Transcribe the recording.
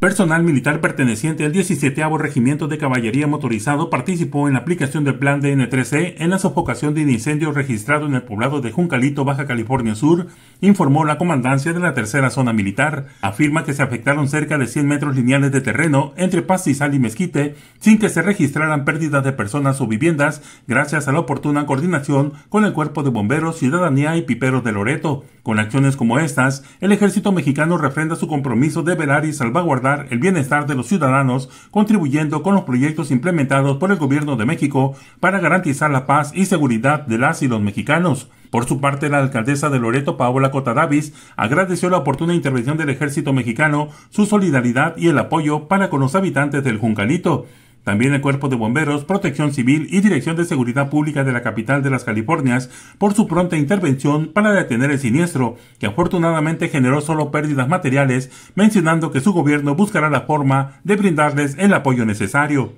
Personal militar perteneciente al 17 Regimiento de Caballería Motorizado participó en la aplicación del plan dn c e en la sofocación de un incendio registrado en el poblado de Juncalito, Baja California Sur, informó la comandancia de la tercera zona militar. Afirma que se afectaron cerca de 100 metros lineales de terreno entre Pastizal y Mezquite, sin que se registraran pérdidas de personas o viviendas, gracias a la oportuna coordinación con el Cuerpo de Bomberos, Ciudadanía y Piperos de Loreto. Con acciones como estas, el ejército mexicano refrenda su compromiso de velar y salvaguardar el bienestar de los ciudadanos, contribuyendo con los proyectos implementados por el gobierno de México para garantizar la paz y seguridad de las y los mexicanos. Por su parte, la alcaldesa de Loreto, Paola Cotadavis, agradeció la oportuna intervención del ejército mexicano, su solidaridad y el apoyo para con los habitantes del Juncalito. También el Cuerpo de Bomberos, Protección Civil y Dirección de Seguridad Pública de la capital de las Californias por su pronta intervención para detener el siniestro, que afortunadamente generó solo pérdidas materiales, mencionando que su gobierno buscará la forma de brindarles el apoyo necesario.